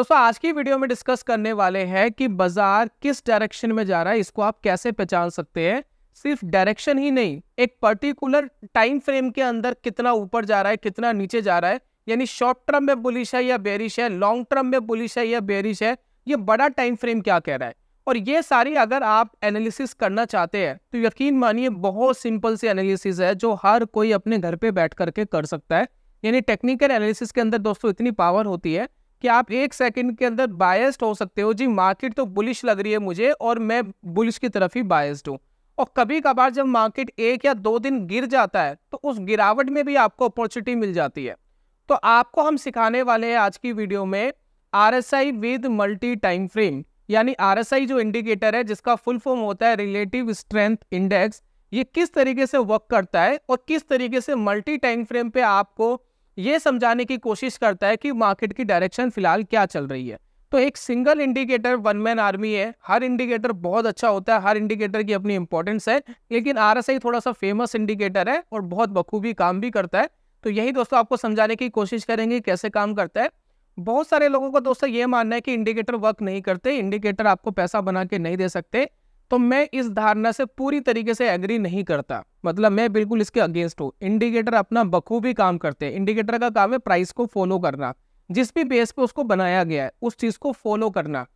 दोस्तों आज की वीडियो में डिस्कस करने वाले हैं कि बाजार किस डायरेक्शन में जा रहा है इसको आप कैसे पहचान सकते हैं सिर्फ डायरेक्शन ही नहीं एक पर्टिकुलर टाइम फ्रेम के अंदर कितना ऊपर जा रहा है कितना नीचे जा रहा है यानी शॉर्ट टर्म में बुलिश है या बेरिश है लॉन्ग टर्म में बुलिश है या बेरिश है ये बड़ा टाइम फ्रेम क्या कह रहा है और ये सारी अगर आप एनालिसिस करना चाहते हैं तो यकीन मानिए बहुत सिंपल सी एनालिसिस है जो हर कोई अपने घर पे बैठ करके कर सकता है यानी टेक्निकल एनालिसिस के अंदर दोस्तों इतनी पावर होती है कि आप एक सेकंड के अंदर बायस्ड हो सकते हो जी मार्केट तो बुलिश लग रही है मुझे और मैं बुलिश की तरफ ही बायस्ड हूँ और कभी कभार जब मार्केट एक या दो दिन गिर जाता है तो उस गिरावट में भी आपको अपॉर्चुनिटी मिल जाती है तो आपको हम सिखाने वाले हैं आज की वीडियो में R with multi time frame यानी आर जो इंडिकेटर है जिसका फुल फॉर्म होता है रिलेटिव स्ट्रेंथ इंडेक्स ये किस तरीके से वर्क करता है और किस तरीके से मल्टी टाइम फ्रेम पे आपको ये समझाने की कोशिश करता है कि मार्केट की डायरेक्शन फिलहाल क्या चल रही है तो एक single indicator one man army है हर इंडिकेटर बहुत अच्छा होता है हर इंडिकेटर की अपनी इंपॉर्टेंस है लेकिन आर थोड़ा सा फेमस इंडिकेटर है और बहुत बखूबी काम भी करता है तो यही दोस्तों आपको समझाने की कोशिश करेंगे कैसे काम करता है बहुत सारे लोगों का दोस्तों ये मानना है कि इंडिकेटर वर्क नहीं करते इंडिकेटर आपको पैसा बना के नहीं दे सकते तो मैं इस धारणा से पूरी तरीके से एग्री नहीं करता मतलब मैं बिल्कुल इसके अगेंस्ट हूँ इंडिकेटर अपना बखूबी काम करते हैं इंडिकेटर का काम है प्राइस को फॉलो करना जिस भी बेस पे उसको बनाया गया है उस चीज़ को फॉलो करना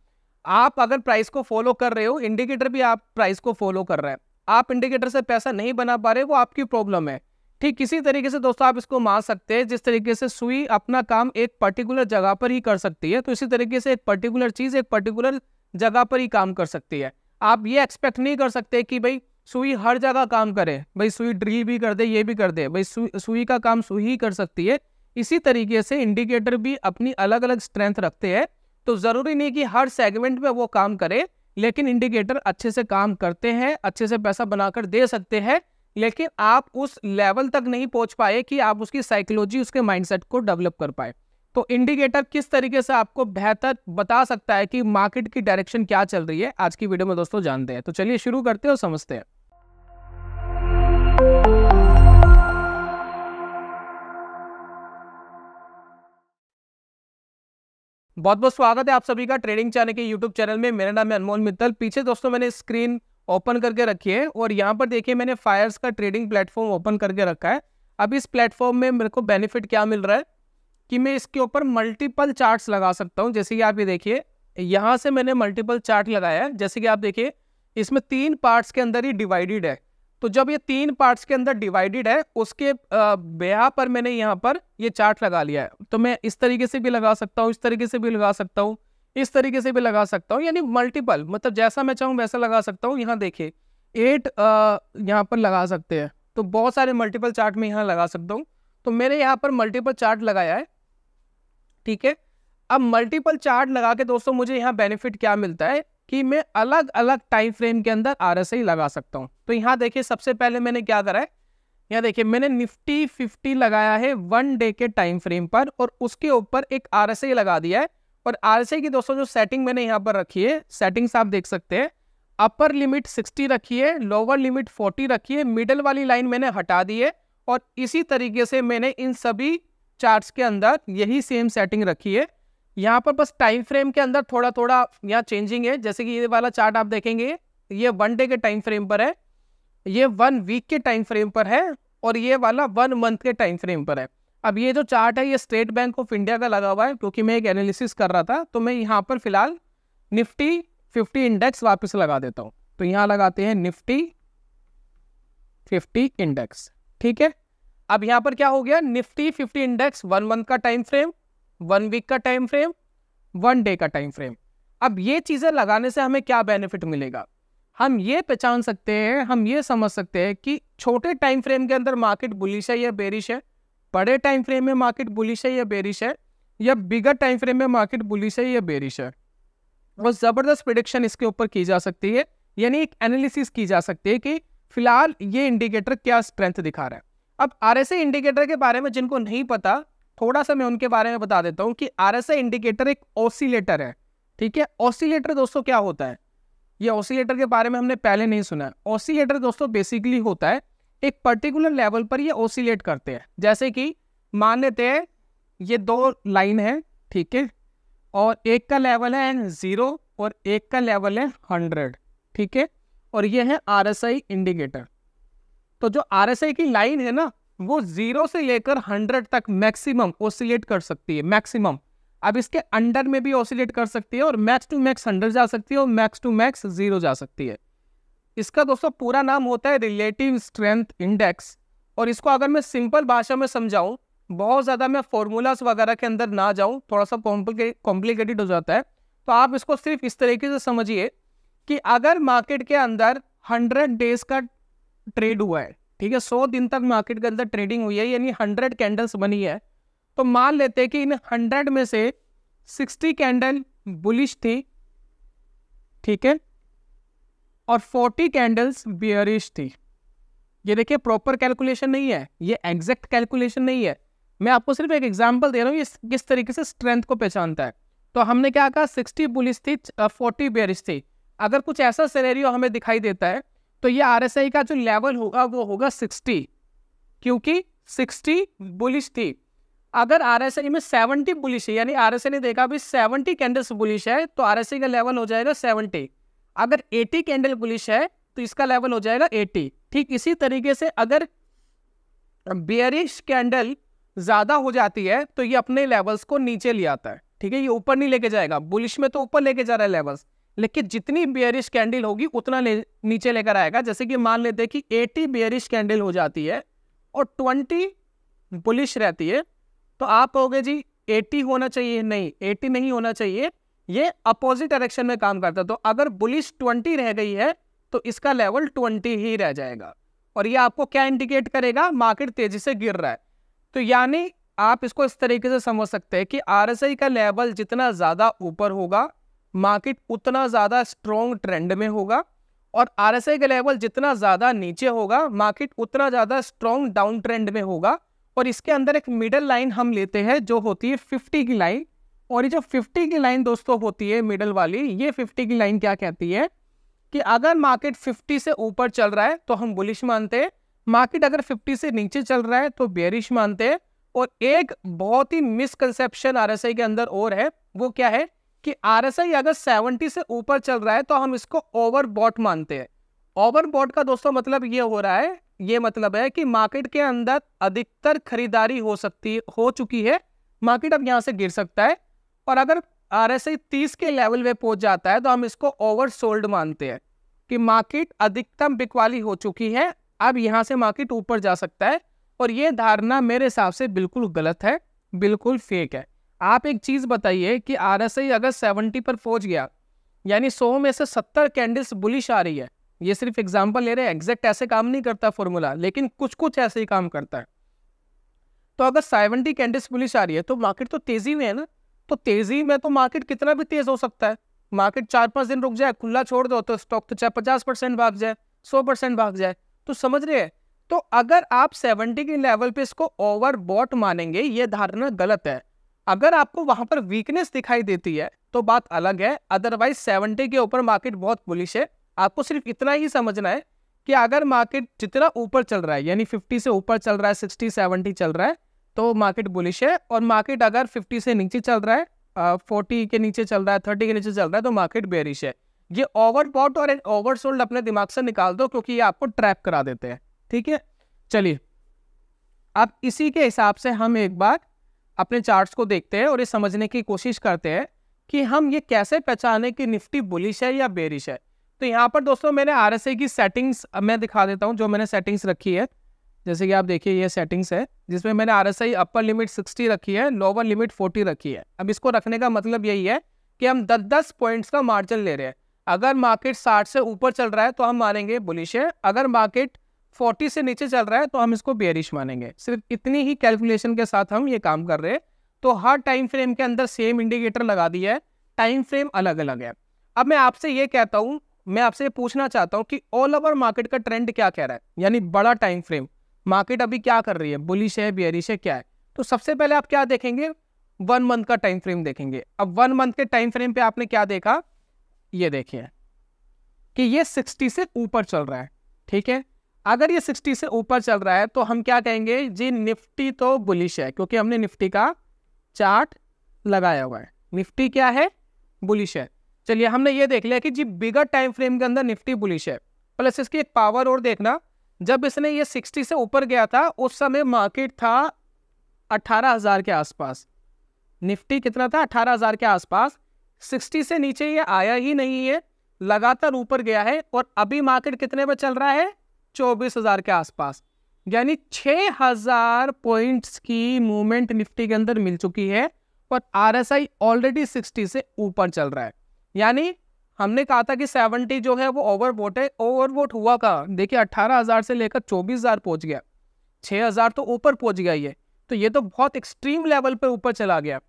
आप अगर प्राइस को फॉलो कर रहे हो इंडिकेटर भी आप प्राइस को फॉलो कर रहे हैं आप इंडिकेटर से पैसा नहीं बना पा रहे वो आपकी प्रॉब्लम है ठीक किसी तरीके से दोस्तों आप इसको मान सकते हैं जिस तरीके से सुई अपना काम एक पर्टिकुलर जगह पर ही कर सकती है तो इसी तरीके से एक पर्टिकुलर चीज़ एक पर्टिकुलर जगह पर ही काम कर सकती है आप ये एक्सपेक्ट नहीं कर सकते कि भाई सुई हर जगह काम करे भाई सुई ड्री भी कर दे ये भी कर दे भाई सुई का काम सुई ही कर सकती है इसी तरीके से इंडिकेटर भी अपनी अलग अलग स्ट्रेंथ रखते हैं तो ज़रूरी नहीं कि हर सेगमेंट में वो काम करे लेकिन इंडिकेटर अच्छे से काम करते हैं अच्छे से पैसा बनाकर दे सकते हैं लेकिन आप उस लेवल तक नहीं पहुंच पाए कि आप उसकी साइकोलॉजी उसके माइंडसेट को डेवलप कर पाए तो इंडिकेटर किस तरीके से आपको बेहतर बता सकता है कि मार्केट की डायरेक्शन क्या चल रही है आज की वीडियो में दोस्तों जानते हैं तो चलिए शुरू करते हैं और समझते हैं बहुत बहुत स्वागत है आप सभी का ट्रेडिंग चैनल के यूट्यूब चैनल में मेरा नाम है अनमोल मित्तल पीछे दोस्तों मैंने स्क्रीन ओपन करके रखी है और यहाँ पर देखिए मैंने फायर्स का ट्रेडिंग प्लेटफॉर्म ओपन करके रखा है अब इस प्लेटफॉर्म में मेरे को बेनिफिट क्या मिल रहा है कि मैं इसके ऊपर मल्टीपल चार्ट्स लगा सकता हूँ जैसे कि आप ये देखिए यहाँ से मैंने मल्टीपल चार्ट लगाया है जैसे कि आप देखिए इसमें तीन पार्ट्स के अंदर ही डिवाइडेड है तो जब ये तीन पार्ट्स के अंदर डिवाइडेड है उसके ब्याह पर मैंने यहाँ पर ये चार्ट लगा लिया है तो मैं इस तरीके से भी लगा सकता हूँ इस तरीके से भी लगा सकता हूँ इस तरीके से भी लगा सकता हूँ यानी मल्टीपल मतलब जैसा मैं चाहूँ वैसा लगा सकता हूँ यहाँ देखिए एट यहाँ पर लगा सकते हैं तो बहुत सारे मल्टीपल चार्ट में यहाँ लगा सकता हूँ तो मैंने यहाँ पर मल्टीपल चार्ट लगाया है ठीक है अब मल्टीपल चार्ट लगा के दोस्तों मुझे यहाँ बेनिफिट क्या मिलता है कि मैं अलग अलग टाइम फ्रेम के अंदर आर लगा सकता हूँ तो यहाँ देखिए सबसे पहले मैंने क्या करा है यहाँ देखिए मैंने निफ्टी फिफ्टी लगाया है वन डे के टाइम फ्रेम पर और उसके ऊपर एक आर लगा दिया है और आर की दोस्तों जो सेटिंग मैंने यहाँ पर रखी है सेटिंग्स आप देख सकते हैं अपर लिमिट सिक्सटी रखी है लोअर लिमिट फोर्टी रखी है मिडल वाली लाइन मैंने हटा दी है और इसी तरीके से मैंने इन सभी चार्ट्स के अंदर यही सेम सेटिंग रखी है यहाँ पर बस टाइम फ्रेम के अंदर थोड़ा थोड़ा यहाँ चेंजिंग है जैसे कि ये वाला चार्ट आप देखेंगे ये वन डे के टाइम फ्रेम पर है ये वन वीक के टाइम फ्रेम पर है और ये वाला वन मंथ के टाइम फ्रेम पर है अब ये जो चार्ट है ये स्टेट बैंक ऑफ इंडिया का लगा हुआ है क्योंकि मैं एक एनालिसिस कर रहा था तो मैं यहाँ पर फिलहाल निफ्टी फिफ्टी इंडेक्स वापस लगा देता हूँ तो यहाँ लगाते हैं निफ्टी फिफ्टी इंडेक्स ठीक है अब यहां पर क्या हो गया Nifty fifty index one month का टाइम फ्रेम वन वीक का टाइम फ्रेम वन डे का टाइम फ्रेम अब ये चीजें लगाने से हमें क्या बेनिफिट मिलेगा हम ये पहचान सकते हैं हम ये समझ सकते हैं कि छोटे टाइम फ्रेम के अंदर मार्केट बुलिश है या बेरिश है बड़े टाइम फ्रेम में मार्केट बुलिश है या बेरिश है या बिगर टाइम फ्रेम में मार्केट बुलिश है या बेरिश है और ज़बरदस्त प्रिडिक्शन इसके ऊपर की जा सकती है यानी एक एनालिसिस की जा सकती है कि फिलहाल ये इंडिकेटर क्या स्ट्रेंथ दिखा रहा है अब आर इंडिकेटर के बारे में जिनको नहीं पता थोड़ा सा मैं उनके बारे में बता देता हूँ कि आर इंडिकेटर एक ऑसिलेटर है ठीक है ऑसिलेटर दोस्तों क्या होता है ये ऑसिलेटर के बारे में हमने पहले नहीं सुना है ऑसिलेटर दोस्तों बेसिकली होता है एक पर्टिकुलर लेवल पर ये ऑसिलेट करते हैं जैसे कि मान लेते हैं ये दो लाइन है ठीक है और एक का लेवल है ज़ीरो और एक का लेवल है हंड्रेड ठीक है और ये है आर इंडिकेटर तो जो आर की लाइन है ना वो जीरो से लेकर हंड्रेड तक मैक्सिमम ओसिलेट कर सकती है मैक्सिमम अब इसके अंडर में भी ओसिलेट कर सकती है और मैक्स टू मैक्स हंड्रेड जा सकती है और मैक्स टू मैक्स जीरो जा सकती है इसका दोस्तों पूरा नाम होता है रिलेटिव स्ट्रेंथ इंडेक्स और इसको अगर मैं सिंपल भाषा में समझाऊं बहुत ज़्यादा मैं फॉर्मूलाज वगैरह के अंदर ना जाऊं थोड़ा सा कॉम्प्लिकेटेड हो जाता है तो आप इसको सिर्फ इस तरीके से समझिए कि अगर मार्केट के अंदर हंड्रेड डेज का ट्रेड हुआ है ठीक है सौ दिन तक मार्केट के अंदर ट्रेडिंग हुई है यानी हंड्रेड कैंडल्स बनी है तो मान लेते हैं कि इन हंड्रेड में से सिक्सटी कैंडल बुलिश थी ठीक है और फोर्टी कैंडल्स बियरिश थी ये देखिए प्रॉपर कैलकुलेशन नहीं है ये एग्जैक्ट कैलकुलेशन नहीं है मैं आपको सिर्फ एक एग्जाम्पल दे रहा हूँ ये किस तरीके से स्ट्रेंथ को पहचानता है तो हमने क्या कहा सिक्सटी बुलिश थी फोर्टी बियरिश थी अगर कुछ ऐसा सिनेरियो हमें दिखाई देता है तो ये आर का जो लेवल होगा वो होगा 60 क्योंकि 60 बुलिश थी अगर आर में 70 बुलिश है यानी आर ने देखा अभी 70 कैंडल्स बुलिश है तो आर का लेवल हो जाएगा 70 अगर 80 कैंडल बुलिश है तो इसका लेवल हो जाएगा 80 ठीक इसी तरीके से अगर बियरिश कैंडल ज़्यादा हो जाती है तो ये अपने लेवल्स को नीचे ले आता है ठीक है ये ऊपर नहीं लेके जाएगा बुलिश में तो ऊपर लेके जा रहा है लेवल्स लेकिन जितनी बियरिश कैंडल होगी उतना ले, नीचे लेकर आएगा जैसे कि मान लेते हैं कि एटी बियरिश कैंडल हो जाती है और ट्वेंटी बुलिश रहती है तो आप कहोगे जी एटी होना चाहिए नहीं एटी नहीं होना चाहिए ये अपोजिट डायरेक्शन में काम करता है तो अगर बुलिश ट्वेंटी रह गई है तो इसका लेवल ट्वेंटी ही रह जाएगा और ये आपको क्या इंडिकेट करेगा मार्केट तेजी से गिर रहा है तो यानी आप इसको इस तरीके से समझ सकते हैं कि आर का लेवल जितना ज़्यादा ऊपर होगा मार्केट उतना ज़्यादा स्ट्रॉन्ग ट्रेंड में होगा और आर एस का लेवल जितना ज़्यादा नीचे होगा मार्केट उतना ज़्यादा स्ट्रॉन्ग डाउन ट्रेंड में होगा और इसके अंदर एक मिडल लाइन हम लेते हैं जो होती है फिफ्टी की लाइन और ये जो फिफ्टी की लाइन दोस्तों होती है मिडल वाली ये फिफ्टी की लाइन क्या कहती है कि अगर मार्केट फिफ्टी से ऊपर चल रहा है तो हम बुलिश मानते हैं मार्केट अगर फिफ्टी से नीचे चल रहा है तो बेरिश मानते हैं और एक बहुत ही मिसकंसेप्शन आर के अंदर और है वो क्या है कि आरएसआई अगर 70 से ऊपर चल रहा है तो हम इसको ओवरबॉट मानते हैं ओवरबॉट का दोस्तों मतलब ये हो रहा है ये मतलब है कि मार्केट के अंदर अधिकतर खरीदारी हो सकती हो चुकी है मार्केट अब यहाँ से गिर सकता है और अगर आर एस आई तीस के लेवल पे पहुंच जाता है तो हम इसको ओवर सोल्ड मानते हैं कि मार्केट अधिकतम बिकवाली हो चुकी है अब यहाँ से मार्केट ऊपर जा सकता है और ये धारणा मेरे हिसाब से बिल्कुल गलत है बिल्कुल फेक है आप एक चीज़ बताइए कि आर एस आई अगर सेवनटी पर पहुंच गया यानी सौ में से सत्तर कैंडल्स बुलिश आ रही है ये सिर्फ एग्जाम्पल ले रहे हैं एग्जैक्ट ऐसे काम नहीं करता फॉर्मूला लेकिन कुछ कुछ ऐसे ही काम करता है तो अगर सेवेंटी कैंडल्स बुलिश आ रही है तो मार्केट तो तेज़ी में है ना तो तेज़ी में तो मार्केट कितना भी तेज़ हो सकता है मार्केट चार पाँच दिन रुक जाए खुला छोड़ दो तो स्टॉक तो चाहे पचास परसेंट भाग जाए सौ परसेंट भाग जाए तो समझ रहे हैं तो अगर आप सेवेंटी के लेवल पे इसको ओवर बॉट मानेंगे ये धारणा गलत है अगर आपको वहां पर वीकनेस दिखाई देती है तो बात अलग है अदरवाइज सेवेंटी के ऊपर मार्केट बहुत बुलिश है आपको सिर्फ इतना ही समझना है कि अगर मार्केट जितना ऊपर चल रहा है यानी 50 से ऊपर चल रहा है 60 70 चल रहा है तो मार्केट बुलिश है और मार्केट अगर 50 से नीचे चल रहा है फोर्टी के नीचे चल रहा है थर्टी के नीचे चल रहा है तो मार्केट बेरिश है ये ओवर बॉट और ओवर सोल्ड अपने दिमाग से निकाल दो क्योंकि ये आपको ट्रैप करा देते हैं ठीक है चलिए अब इसी के हिसाब से हम एक बार अपने चार्ट्स को देखते हैं और ये समझने की कोशिश करते हैं कि हम ये कैसे पहचाने कि निफ्टी बुलिश है या बेरिश है तो यहाँ पर दोस्तों मैंने आर की सेटिंग्स मैं दिखा देता हूँ जो मैंने सेटिंग्स रखी है जैसे कि आप देखिए ये सेटिंग्स है जिसमें मैंने R S I upper limit 60 रखी है लोअर लिमिट 40 रखी है अब इसको रखने का मतलब यही है कि हम 10-10 पॉइंट्स का मार्जिन ले रहे हैं अगर मार्केट 60 से ऊपर चल रहा है तो हम मानेंगे बुलिश है अगर मार्केट 40 से नीचे चल रहा है तो हम इसको बेरिश मानेंगे सिर्फ इतनी ही कैलकुलेशन के साथ हम ये काम कर रहे हैं तो हर टाइम फ्रेम के अंदर सेम इंडिकेटर लगा दिया है टाइम फ्रेम अलग अलग है अब मैं आपसे ये कहता हूँ मैं आपसे पूछना चाहता हूँ कि ऑल ओवर मार्केट का ट्रेंड क्या कह रहा है यानी बड़ा टाइम फ्रेम मार्केट अभी क्या कर रही है बुलिश है बियरिश है क्या है तो सबसे पहले आप क्या देखेंगे वन मंथ का टाइम फ्रेम देखेंगे अब वन मंथ के टाइम फ्रेम पे आपने क्या देखा ये देखिए कि ये 60 से ऊपर चल रहा है ठीक है अगर ये 60 से ऊपर चल रहा है तो हम क्या कहेंगे जी निफ्टी तो बुलिश है क्योंकि हमने निफ्टी का चार्ट लगाया हुआ है निफ्टी क्या है बुलिश है चलिए हमने ये देख लिया कि जी बिगर टाइम फ्रेम के अंदर निफ्टी बुलिश है प्लस इसकी एक पावर और देखना जब इसने ये 60 से ऊपर गया था उस समय मार्केट था 18,000 के आसपास निफ्टी कितना था 18,000 के आसपास 60 से नीचे ये आया ही नहीं है लगातार ऊपर गया है और अभी मार्केट कितने पर चल रहा है चौबीस हजार के आसपास यानी छ हजार पॉइंट्स की मूवमेंट निफ्टी के अंदर मिल चुकी है और आई ऑलरेडी सिक्सटी से ऊपर चल रहा है यानी हमने कहा था कि 70 जो है वो ओवरवोट है ओवरवोट हुआ का देखिए 18,000 से लेकर 24,000 पहुंच गया हजार तो ऊपर पहुंच गया ये तो ये तो बहुत एक्सट्रीम लेवल पर ऊपर चला गया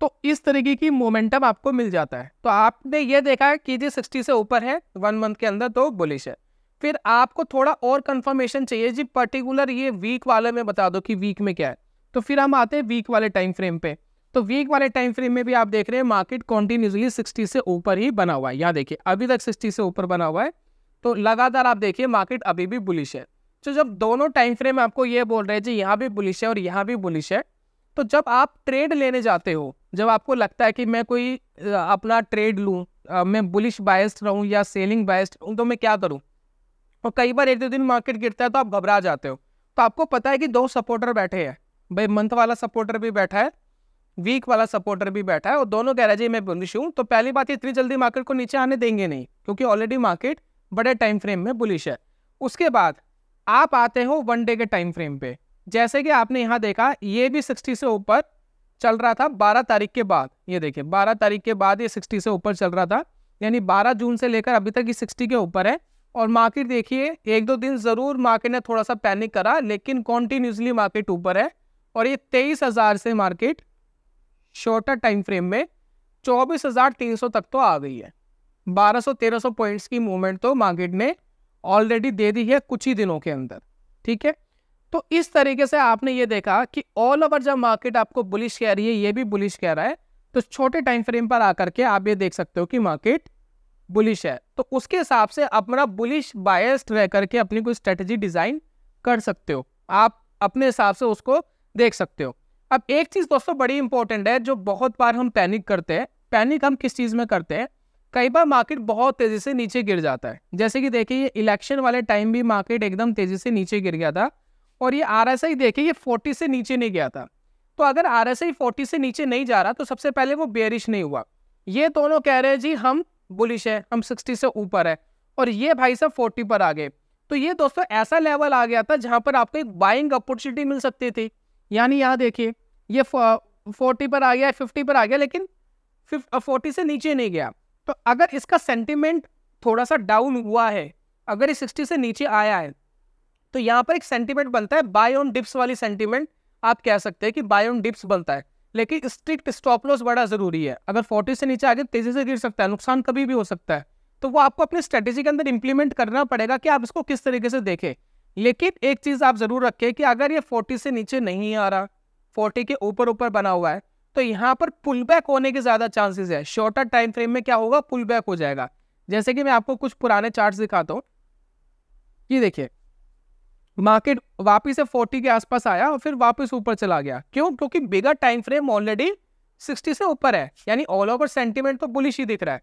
तो इस तरीके की मोमेंटम आपको मिल जाता है तो आपने ये देखा है कि जी 60 से ऊपर है वन मंथ के अंदर तो बुलिश है फिर आपको थोड़ा और कंफर्मेशन चाहिए जी पर्टिकुलर ये वीक वाले में बता दो कि वीक में क्या है तो फिर हम आते हैं वीक वाले टाइम फ्रेम पे तो वीक वाले टाइम फ्रेम में भी आप देख रहे हैं मार्केट कॉन्टिन्यूसली 60 से ऊपर ही बना हुआ है यहाँ देखिए अभी तक 60 से ऊपर बना हुआ है तो लगातार आप देखिए मार्केट अभी भी बुलिश है तो जब दोनों टाइम फ्रेम आपको ये बोल रहे हैं जी यहाँ भी बुलिश है और यहाँ भी बुलिश है तो जब आप ट्रेड लेने जाते हो जब आपको लगता है कि मैं कोई अपना ट्रेड लूँ मैं बुलिश बायस्ड रहूँ या सेलिंग बायस्ड रहूँ तो मैं क्या करूँ और कई बार एक दो दिन मार्केट गिरता है तो आप घबरा जाते हो तो आपको पता है कि दो सपोर्टर बैठे हैं भाई मंथ वाला सपोर्टर भी बैठा है वीक वाला सपोर्टर भी बैठा है और दोनों कह रहे जी मैं बुलिश हूँ तो पहली बात इतनी जल्दी मार्केट को नीचे आने देंगे नहीं क्योंकि ऑलरेडी मार्केट बड़े टाइम फ्रेम में बुलिश है उसके बाद आप आते हो वन डे के टाइम फ्रेम पे जैसे कि आपने यहाँ देखा ये भी सिक्सटी से ऊपर चल रहा था बारह तारीख के बाद ये देखिए बारह तारीख के बाद ये सिक्सटी से ऊपर चल रहा था यानी बारह जून से लेकर अभी तक ये सिक्सटी के ऊपर है और मार्केट देखिए एक दो दिन ज़रूर मार्केट ने थोड़ा सा पैनिक करा लेकिन कॉन्टीन्यूसली मार्केट ऊपर है और ये तेईस हज़ार से मार्केट शॉर्टर टाइम फ्रेम में चौबीस हज़ार तीन सौ तक तो आ गई है बारह सौ तेरह सौ पॉइंट्स की मूवमेंट तो मार्केट ने ऑलरेडी दे दी है कुछ ही दिनों के अंदर ठीक है तो इस तरीके से आपने ये देखा कि ऑल ओवर जब मार्केट आपको बुलिश कह रही है ये भी बुलिश कह रहा है तो छोटे टाइम फ्रेम पर आकर के आप ये देख सकते हो कि मार्केट बुलिश है तो उसके हिसाब से अपना बुलिश बायस्ड रह करके अपनी कोई स्ट्रेटजी डिज़ाइन कर सकते हो आप अपने हिसाब से उसको देख सकते हो अब एक चीज़ दोस्तों बड़ी इंपॉर्टेंट है जो बहुत बार हम पैनिक करते हैं पैनिक हम किस चीज़ में करते हैं कई बार मार्केट बहुत तेज़ी से नीचे गिर जाता है जैसे कि देखिए इलेक्शन वाले टाइम भी मार्केट एकदम तेज़ी से नीचे गिर गया था और ये आर एस आई देखिए ये फोर्टी से नीचे नहीं गया था तो अगर आर एस आई फोर्टी से नीचे नहीं जा रहा तो सबसे पहले वो बेरिश नहीं हुआ ये दोनों कह रहे हैं जी हम बुलिश है हम सिक्सटी से ऊपर है और ये भाई साहब फोर्टी पर आ गए तो ये दोस्तों ऐसा लेवल आ गया था जहाँ पर आपको एक बाइंग अपॉर्चुनिटी मिल सकती थी यानी यहाँ देखिए ये फोर्टी पर आ गया फिफ्टी पर आ गया लेकिन फोर्टी से नीचे नहीं गया तो अगर इसका सेंटिमेंट थोड़ा सा डाउन हुआ है अगर ये सिक्सटी से नीचे आया है तो यहाँ पर एक सेंटिमेंट बनता है बाय ऑन डिप्स वाली सेंटिमेंट आप कह सकते हैं कि बाय ऑन डिप्स बनता है लेकिन स्ट्रिक्ट स्टॉप लॉस बड़ा जरूरी है अगर फोर्टी से नीचे आगे तेजी से गिर सकता है नुकसान कभी भी हो सकता है तो वो आपको अपनी स्ट्रेटेजी के अंदर इंप्लीमेंट करना पड़ेगा कि आप इसको किस तरीके से देखें लेकिन एक चीज़ आप ज़रूर रखें कि अगर ये फोर्टी से नीचे नहीं आ रहा फोर्टी के ऊपर ऊपर बना हुआ है तो यहाँ पर पुल बैक होने के ज़्यादा चांसेस है शॉर्टर टाइम फ्रेम में क्या होगा पुल बैक हो जाएगा जैसे कि मैं आपको कुछ पुराने चार्ट दिखाता हूँ ये देखिए मार्केट वापस से 40 के आसपास आया और फिर वापस ऊपर चला गया क्यों क्योंकि बिगर टाइम फ्रेम ऑलरेडी 60 से ऊपर है यानी ऑल ओवर सेंटीमेंट तो बुलिश ही दिख रहा है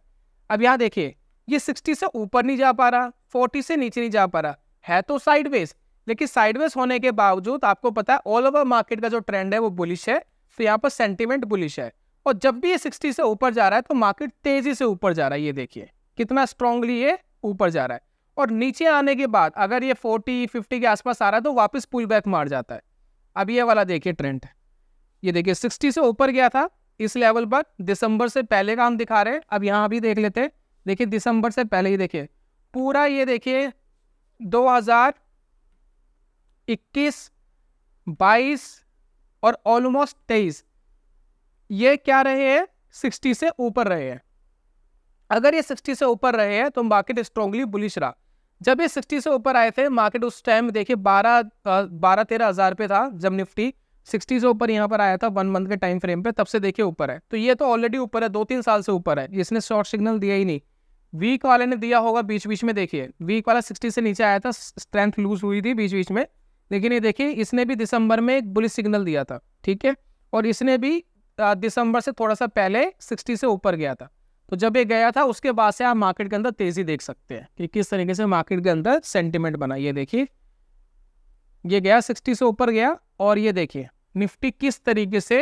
अब यहाँ देखिए ये 60 से ऊपर नहीं जा पा रहा 40 से नीचे नहीं जा पा रहा है तो साइडवेज लेकिन साइडवेज होने के बावजूद आपको पता है ऑल ओवर मार्केट का जो ट्रेंड है वो बुलिश है तो यहाँ पर सेंटीमेंट बुलिश है और जब भी ये सिक्सटी से ऊपर जा रहा है तो मार्केट तेजी से ऊपर जा रहा है ये देखिए कितना स्ट्रांगली ये ऊपर जा रहा है और नीचे आने के बाद अगर ये 40, 50 के आसपास आ रहा है तो वापस पुल बैक मार जाता है अब ये वाला देखिए ट्रेंड ये देखिए 60 से ऊपर गया था इस लेवल पर दिसंबर से पहले का हम दिखा रहे हैं अब यहाँ भी देख लेते हैं देखिए दिसंबर से पहले ही देखिए पूरा ये देखिए 2021, 22 और ऑलमोस्ट 23 ये क्या रहे हैं सिक्सटी से ऊपर रहे हैं अगर ये 60 से ऊपर रहे हैं तो मार्केट स्ट्रांगली बुलिश रहा जब ये सिक्सटी से ऊपर आए थे मार्केट उस टाइम देखिए बारह बारह तेरह हज़ार पे था जब निफ्टी सिक्सटी से ऊपर यहाँ पर आया था वन मंथ के टाइम फ्रेम पे तब से देखिए ऊपर है तो ये तो ऑलरेडी ऊपर है दो तीन साल से ऊपर है इसने शॉर्ट सिग्नल दिया ही नहीं वीक वाले ने दिया होगा बीच बीच में देखिए वीक वाला सिक्सटी से नीचे आया था स्ट्रेंथ लूज हुई थी बीच बीच में लेकिन ये देखिए इसने भी दिसंबर में एक बुलिस सिग्नल दिया था ठीक है और इसने भी दिसंबर से थोड़ा सा पहले सिक्सटी से ऊपर गया था तो जब ये गया था उसके बाद से आप मार्केट के अंदर तेजी देख सकते हैं कि किस तरीके से मार्केट के अंदर सेंटिमेंट बना ये देखिए ये गया सिक्सटी से ऊपर गया और ये देखिए निफ्टी किस तरीके से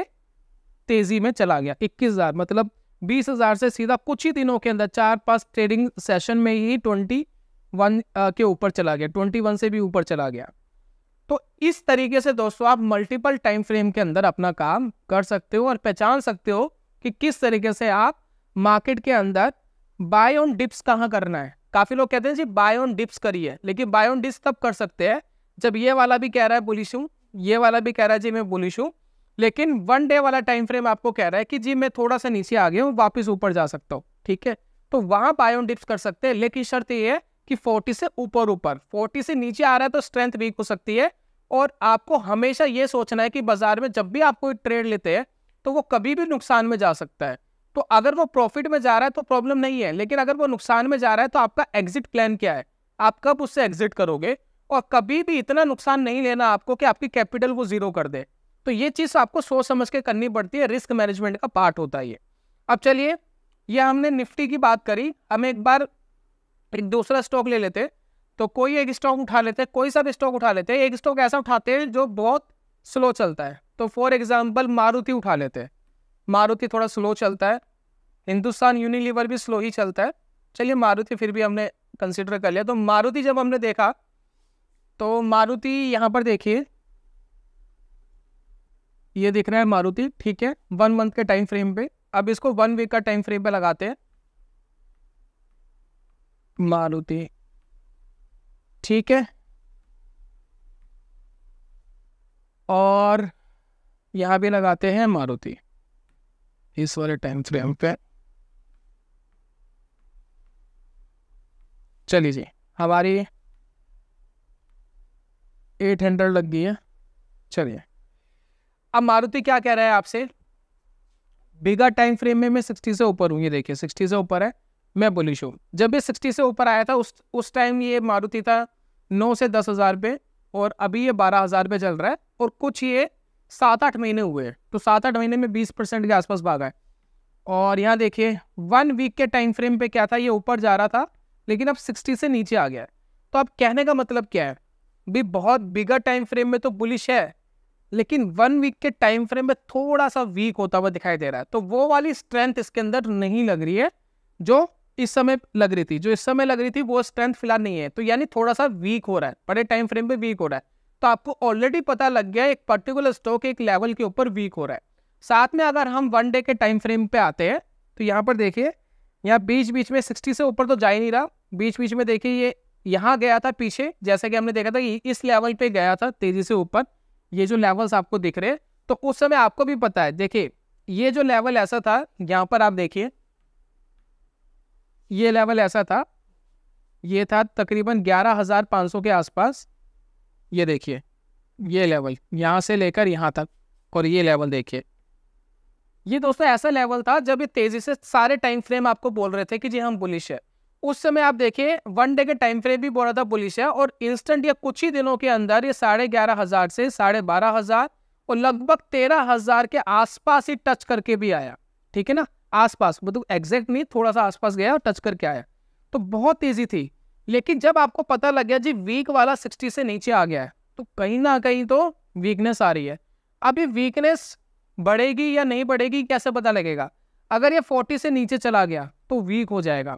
तेजी में चला गया इक्कीस हज़ार मतलब बीस हज़ार से सीधा कुछ ही दिनों के अंदर चार पांच ट्रेडिंग सेशन में ही ट्वेंटी वन के ऊपर चला गया ट्वेंटी वन से भी ऊपर चला गया तो इस तरीके से दोस्तों आप मल्टीपल टाइम फ्रेम के अंदर अपना काम कर सकते हो और पहचान सकते हो कि किस तरीके से आप मार्केट के अंदर बाय ऑन डिप्स कहाँ करना है काफ़ी लोग कहते हैं जी बाय ऑन डिप्स करिए लेकिन बाय ऑन डिप्स तब कर सकते हैं जब ये वाला भी कह रहा है बुलिश हूँ ये वाला भी कह रहा है जी मैं बुलिश हूँ लेकिन वन डे वाला टाइम फ्रेम आपको कह रहा है कि जी मैं थोड़ा सा नीचे आ गया हूँ वापस ऊपर जा सकता हूँ ठीक है तो वहाँ बाय ऑन डिप्स कर सकते हैं लेकिन शर्त ये है कि फोर्टी से ऊपर ऊपर फोर्टी से नीचे आ रहा है तो स्ट्रेंथ वीक हो सकती है और आपको हमेशा ये सोचना है कि बाजार में जब भी आप कोई ट्रेड लेते हैं तो वो कभी भी नुकसान में जा सकता है तो अगर वो प्रॉफिट में जा रहा है तो प्रॉब्लम नहीं है लेकिन अगर वो नुकसान में जा रहा है तो आपका एग्जिट प्लान क्या है आप कब उससे एग्जिट करोगे और कभी भी इतना नुकसान नहीं लेना आपको कि आपकी कैपिटल वो जीरो कर दे तो ये चीज़ आपको सोच समझ के करनी पड़ती है रिस्क मैनेजमेंट का पार्ट होता है ये अब चलिए ये हमने निफ्टी की बात करी हम एक बार एक दूसरा स्टॉक ले लेते तो कोई एक स्टॉक उठा लेते कोई सा स्टॉक उठा लेते एक स्टॉक ऐसा उठाते हैं जो बहुत स्लो चलता है तो फॉर एग्जाम्पल मारुति उठा लेते हैं मारुति थोड़ा स्लो चलता है हिंदुस्तान यूनिलीवर भी स्लो ही चलता है चलिए मारुति फिर भी हमने कंसिडर कर लिया तो मारुति जब हमने देखा तो मारुति यहाँ पर देखिए ये दिख रहा है मारुति ठीक है वन मंथ के टाइम फ्रेम पे अब इसको वन वीक का टाइम फ्रेम पे लगाते हैं मारुति ठीक है और यहाँ भी लगाते हैं मारुति इस वाले टाइम फ्रेम पे चलिए जी हमारी एट हंड्रेड लग गई है चलिए अब मारुति क्या कह रहा है आपसे बिगा टाइम फ्रेम में मैं सिक्सटी से ऊपर हूँ ये देखिए सिक्सटी से ऊपर है मैं बोली शो जब ये सिक्सटी से ऊपर आया था उस उस टाइम ये मारुति था नौ से दस हज़ार पे और अभी ये बारह हज़ार पे चल रहा है और कुछ ये सात आठ महीने हुए तो सात आठ महीने में बीस परसेंट के आसपास भागा है और यहाँ देखिए वन वीक के टाइम फ्रेम पे क्या था ये ऊपर जा रहा था लेकिन अब सिक्सटी से नीचे आ गया है तो अब कहने का मतलब क्या है भी बहुत बिगर टाइम फ्रेम में तो बुलिश है लेकिन वन वीक के टाइम फ्रेम में थोड़ा सा वीक होता हुआ दिखाई दे रहा है तो वो वाली स्ट्रेंथ इसके अंदर नहीं लग रही है जो इस समय लग रही थी जो इस समय लग रही थी वो स्ट्रेंथ फिलहाल नहीं है तो यानी थोड़ा सा वीक हो रहा है बड़े टाइम फ्रेम पे वीक हो रहा है तो आपको ऑलरेडी पता लग गया एक पर्टिकुलर स्टॉक एक लेवल के ऊपर वीक हो रहा है साथ में अगर हम वन डे के टाइम फ्रेम पे आते हैं तो यहाँ पर देखिए यहाँ बीच बीच में सिक्सटी से ऊपर तो जा ही नहीं रहा बीच बीच में देखिए ये यहाँ गया था पीछे जैसे कि हमने देखा था कि इस लेवल पे गया था तेज़ी से ऊपर ये जो लेवल्स आपको दिख रहे हैं तो उस समय आपको भी पता है देखिए ये जो लेवल ऐसा था यहाँ पर आप देखिए ये लेवल ऐसा था ये था तकरीबन ग्यारह हज़ार पाँच सौ के आसपास ये देखिए ये लेवल यहाँ से लेकर यहाँ तक और ये लेवल देखिए ये दोस्तों ऐसा लेवल था जब ये तेजी से सारे टाइम फ्रेम आपको बोल रहे थे कि जी हम बुलिश है उस समय आप देखिए वन डे के टाइम फ्रेम भी बोल रहा था बुलिश है और इंस्टेंट या कुछ ही दिनों के अंदर ये साढ़े ग्यारह हजार से साढ़े बारह हजार और लगभग तेरह हजार के आसपास ही टच करके भी आया ठीक है ना आसपास मतलब एग्जैक्ट नहीं थोड़ा सा आसपास गया और टच करके आया तो बहुत तेजी थी लेकिन जब आपको पता लग गया जी वीक वाला सिक्सटी से नीचे आ गया है तो कहीं ना कहीं तो वीकनेस आ रही है अब ये वीकनेस बढ़ेगी या नहीं बढ़ेगी कैसे पता लगेगा अगर ये फोर्टी से नीचे चला गया तो वीक हो जाएगा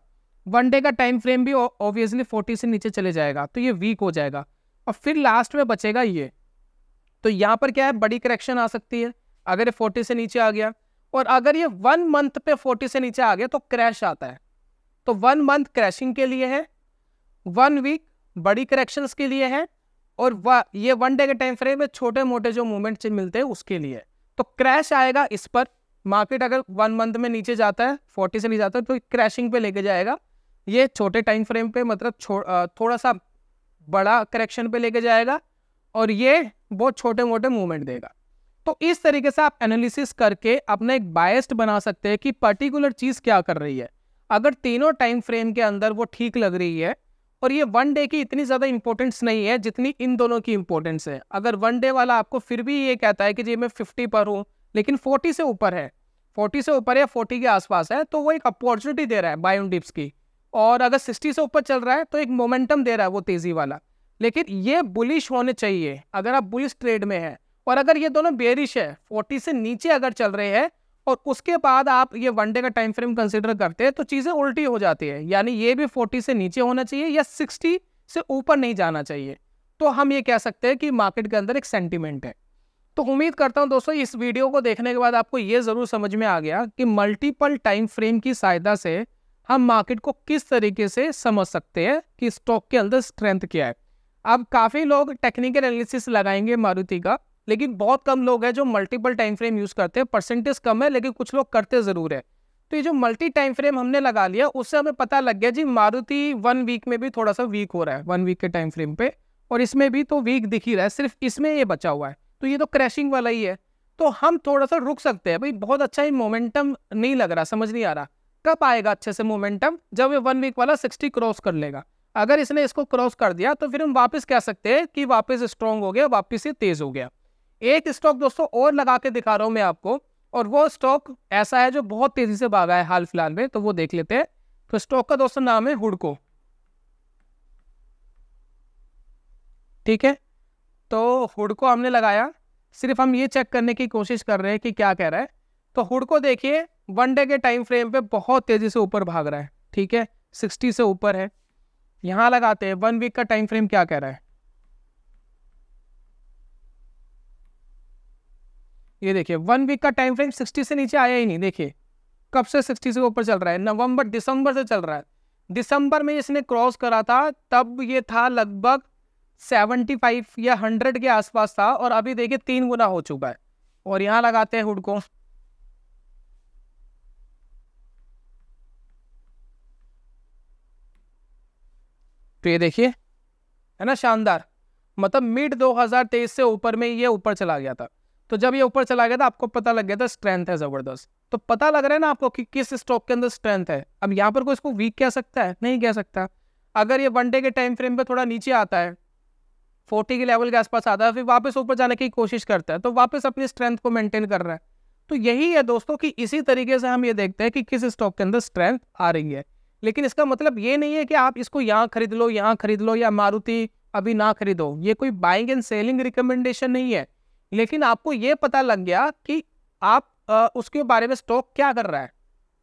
वन डे का टाइम फ्रेम भी ऑब्वियसली फोर्टी से नीचे चले जाएगा तो ये वीक हो जाएगा और फिर लास्ट में बचेगा ये तो यहाँ पर क्या है बड़ी करेक्शन आ सकती है अगर ये फोर्टी से नीचे आ गया और अगर ये वन मंथ पे फोर्टी से नीचे आ गया तो क्रैश आता है तो वन मंथ क्रैशिंग के लिए है वन वीक बड़ी करेक्शंस के लिए है और वह ये वन डे के टाइम फ्रेम में छोटे मोटे जो मूवमेंट मिलते हैं उसके लिए तो क्रैश आएगा इस पर मार्केट अगर वन मंथ में नीचे जाता है फोर्टी से नहीं जाता है तो क्रैशिंग पे लेके जाएगा ये छोटे टाइम फ्रेम पे मतलब थोड़ा सा बड़ा करेक्शन पे लेके जाएगा और ये बहुत छोटे मोटे मूवमेंट देगा तो इस तरीके से आप एनालिसिस करके अपना एक बायस्ड बना सकते हैं कि पर्टिकुलर चीज़ क्या कर रही है अगर तीनों टाइम फ्रेम के अंदर वो ठीक लग रही है और ये वन डे की इतनी ज़्यादा इंपॉर्टेंस नहीं है जितनी इन दोनों की इंपॉर्टेंस है अगर वन डे वाला आपको फिर भी ये कहता है कि जी मैं फिफ्टी पर हूँ लेकिन फोर्टी से ऊपर है फोर्टी से ऊपर या फोर्टी के आसपास है तो वो एक अपॉर्चुनिटी दे रहा है बायोन डिप्स की और अगर सिक्सटी से ऊपर चल रहा है तो एक मोमेंटम दे रहा है वो तेज़ी वाला लेकिन ये बुलिश होने चाहिए अगर आप बुलिश ट्रेड में हैं और अगर ये दोनों बेरिश है फोर्टी से नीचे अगर चल रहे हैं और उसके बाद आप ये वनडे का टाइम फ्रेम कंसिडर करते हैं तो चीज़ें उल्टी हो जाती है यानी ये भी फोर्टी से नीचे होना चाहिए या सिक्सटी से ऊपर नहीं जाना चाहिए तो हम ये कह सकते हैं कि मार्केट के अंदर एक सेंटिमेंट है तो उम्मीद करता हूँ दोस्तों इस वीडियो को देखने के बाद आपको ये ज़रूर समझ में आ गया कि मल्टीपल टाइम फ्रेम की सहायता से हम मार्केट को किस तरीके से समझ सकते हैं कि स्टॉक के अंदर स्ट्रेंथ क्या है अब काफ़ी लोग टेक्निकल एनालिसिस लगाएंगे मारुति का लेकिन बहुत कम लोग हैं जो मल्टीपल टाइम फ्रेम यूज़ करते हैं परसेंटेज कम है लेकिन कुछ लोग करते ज़रूर है तो ये जो मल्टी टाइम फ्रेम हमने लगा लिया उससे हमें पता लग गया जी मारुति वन वीक में भी थोड़ा सा वीक हो रहा है वन वीक के टाइम फ्रेम पे और इसमें भी तो वीक दिख ही रहा है सिर्फ इसमें ये बचा हुआ है तो ये तो क्रैशिंग वाला ही है तो हम थोड़ा सा रुक सकते हैं भाई बहुत अच्छा ही मोमेंटम नहीं लग रहा समझ नहीं आ रहा कब आएगा अच्छे से मोमेंटम जब ये वन वीक वाला सिक्सटी क्रॉस कर लेगा अगर इसने इसको क्रॉस कर दिया तो फिर हम वापस कह सकते हैं कि वापस स्ट्रॉन्ग हो गया वापस ये तेज़ हो गया एक स्टॉक दोस्तों और लगा के दिखा रहा हूं मैं आपको और वो स्टॉक ऐसा है जो बहुत तेजी से भागा है हाल फिलहाल में तो वो देख लेते हैं तो स्टॉक का दोस्तों नाम है हुडको ठीक है तो हुडको हमने लगाया सिर्फ हम ये चेक करने की कोशिश कर रहे हैं कि क्या कह रहा है तो हुडको देखिए वन डे के टाइम फ्रेम पे बहुत तेजी से ऊपर भाग रहा है ठीक है सिक्सटी से ऊपर है यहाँ लगाते हैं वन वीक का टाइम फ्रेम क्या कह रहा है ये देखिए वन वीक का टाइम फ्रेम सिक्सटी से नीचे आया ही नहीं देखिए कब से सिक्सटी से ऊपर चल रहा है नवंबर दिसंबर से चल रहा है दिसंबर में इसने क्रॉस करा था तब ये था लगभग 75 या 100 के आसपास था और अभी देखिए तीन गुना हो चुका है और यहाँ लगाते हैं हुड को तो ये देखिए है ना शानदार मतलब मिड 2023 से ऊपर में ये ऊपर चला गया था तो जब ये ऊपर चला गया था आपको पता लग गया था स्ट्रेंथ है जबरदस्त तो पता लग रहा है ना आपको कि किस स्टॉक के अंदर स्ट्रेंथ है अब यहाँ पर कोई इसको वीक कह सकता है नहीं कह सकता अगर ये वन डे के टाइम फ्रेम पर थोड़ा नीचे आता है फोर्टी के लेवल के आसपास आता है फिर वापस ऊपर जाने की कोशिश करता है तो वापस अपनी स्ट्रेंथ को मेंटेन कर रहा है तो यही है दोस्तों कि इसी तरीके से हम ये देखते हैं कि किस स्टॉक के अंदर स्ट्रेंथ आ रही है लेकिन इसका मतलब ये नहीं है कि आप इसको यहाँ खरीद लो यहाँ खरीद लो या मारुति अभी ना खरीदो ये कोई बाइंग एंड सेलिंग रिकमेंडेशन नहीं है लेकिन आपको ये पता लग गया कि आप आ, उसके बारे में स्टॉक क्या कर रहा है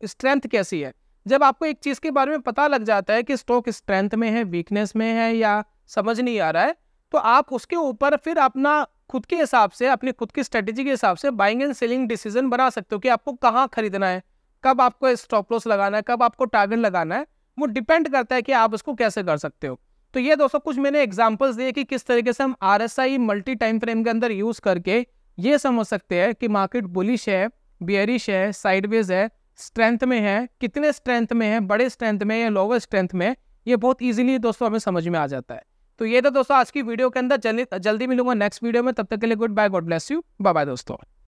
स्ट्रेंथ कैसी है जब आपको एक चीज़ के बारे में पता लग जाता है कि स्टॉक स्ट्रेंथ में है वीकनेस में है या समझ नहीं आ रहा है तो आप उसके ऊपर फिर अपना खुद के हिसाब से अपनी खुद की स्ट्रेटेजी के हिसाब से बाइंग एंड सेलिंग डिसीजन बना सकते हो कि आपको कहाँ खरीदना है कब आपको स्टॉप लॉस लगाना है कब आपको टारगेट लगाना है वो डिपेंड करता है कि आप उसको कैसे कर सकते हो तो ये दोस्तों कुछ मैंने एग्जाम्पल्स दिए कि किस तरीके से हम R S I multi time frame के अंदर यूज करके ये समझ सकते हैं कि मार्केट बुलिश है बियरिश है साइडवेज है स्ट्रेंथ में है कितने स्ट्रेंथ में है बड़े स्ट्रेंथ में या लोअर स्ट्रेंथ में ये बहुत ईजिली दोस्तों हमें समझ में आ जाता है तो ये तो दोस्तों आज की वीडियो के अंदर जल्दी जल्दी मिलूंगा नेक्स्ट वीडियो में तब तक के लिए goodbye God bless you bye bye दोस्तों